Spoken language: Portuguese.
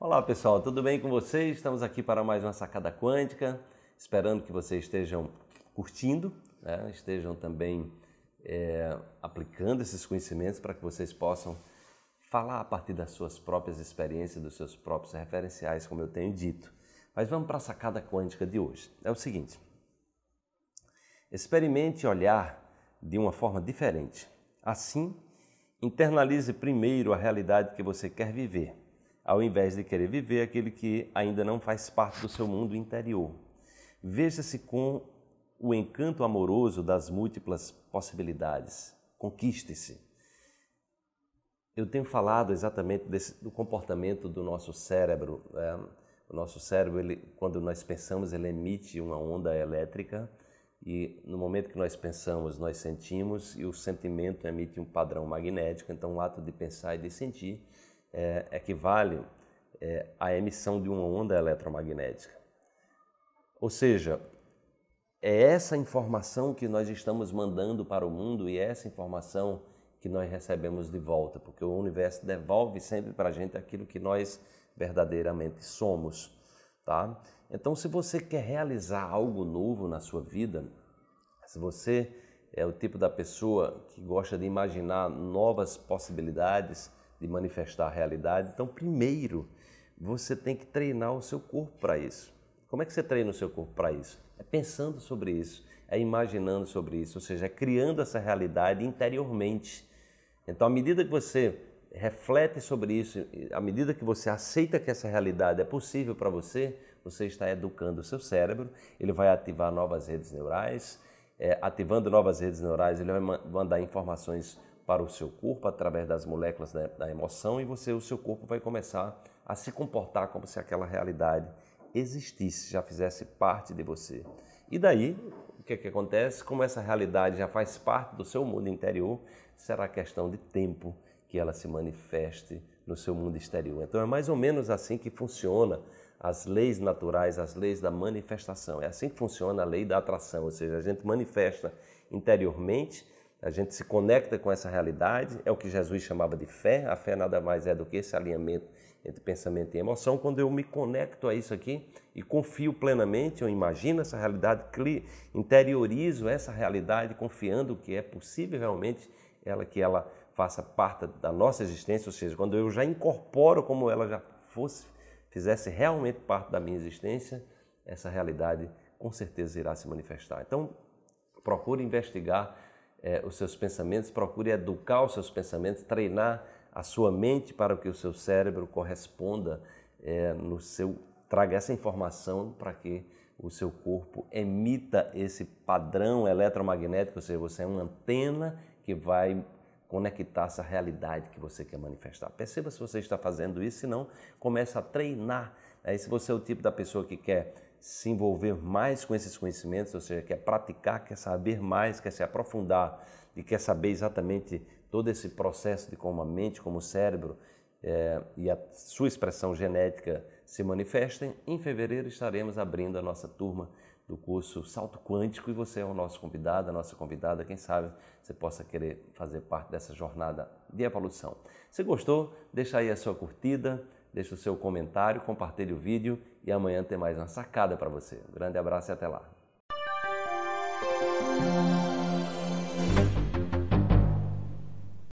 Olá pessoal, tudo bem com vocês? Estamos aqui para mais uma sacada quântica, esperando que vocês estejam curtindo, né? estejam também é, aplicando esses conhecimentos para que vocês possam falar a partir das suas próprias experiências, dos seus próprios referenciais, como eu tenho dito. Mas vamos para a sacada quântica de hoje. É o seguinte: experimente olhar de uma forma diferente. Assim, internalize primeiro a realidade que você quer viver ao invés de querer viver aquele que ainda não faz parte do seu mundo interior. Veja-se com o encanto amoroso das múltiplas possibilidades. Conquiste-se. Eu tenho falado exatamente desse, do comportamento do nosso cérebro. Né? O nosso cérebro, ele, quando nós pensamos, ele emite uma onda elétrica e no momento que nós pensamos, nós sentimos e o sentimento emite um padrão magnético. Então, o ato de pensar e de sentir é, equivale é, à emissão de uma onda eletromagnética. Ou seja, é essa informação que nós estamos mandando para o mundo e é essa informação que nós recebemos de volta, porque o universo devolve sempre para a gente aquilo que nós verdadeiramente somos. Tá? Então, se você quer realizar algo novo na sua vida, se você é o tipo da pessoa que gosta de imaginar novas possibilidades, de manifestar a realidade. Então, primeiro, você tem que treinar o seu corpo para isso. Como é que você treina o seu corpo para isso? É pensando sobre isso, é imaginando sobre isso, ou seja, é criando essa realidade interiormente. Então, à medida que você reflete sobre isso, à medida que você aceita que essa realidade é possível para você, você está educando o seu cérebro, ele vai ativar novas redes neurais, é, ativando novas redes neurais, ele vai mandar informações para o seu corpo através das moléculas da emoção e você, o seu corpo vai começar a se comportar como se aquela realidade existisse, já fizesse parte de você. E daí, o que, é que acontece? Como essa realidade já faz parte do seu mundo interior, será questão de tempo que ela se manifeste no seu mundo exterior. Então é mais ou menos assim que funciona as leis naturais, as leis da manifestação. É assim que funciona a lei da atração, ou seja, a gente manifesta interiormente a gente se conecta com essa realidade, é o que Jesus chamava de fé. A fé nada mais é do que esse alinhamento entre pensamento e emoção. Quando eu me conecto a isso aqui e confio plenamente, eu imagino essa realidade, interiorizo essa realidade, confiando que é possível realmente ela que ela faça parte da nossa existência, ou seja, quando eu já incorporo como ela já fosse, fizesse realmente parte da minha existência, essa realidade com certeza irá se manifestar. Então, procure investigar é, os seus pensamentos, procure educar os seus pensamentos, treinar a sua mente para que o seu cérebro corresponda é, no seu traga essa informação para que o seu corpo emita esse padrão eletromagnético, ou seja, você é uma antena que vai conectar essa realidade que você quer manifestar. Perceba se você está fazendo isso, senão começa a treinar. Aí se você é o tipo da pessoa que quer se envolver mais com esses conhecimentos, ou seja, quer praticar, quer saber mais, quer se aprofundar e quer saber exatamente todo esse processo de como a mente, como o cérebro é, e a sua expressão genética se manifestem, em fevereiro estaremos abrindo a nossa turma do curso Salto Quântico e você é o nosso convidado, a nossa convidada, quem sabe você possa querer fazer parte dessa jornada de evolução. Se gostou, deixa aí a sua curtida, deixe o seu comentário, compartilhe o vídeo e amanhã tem mais uma sacada para você. Um grande abraço e até lá.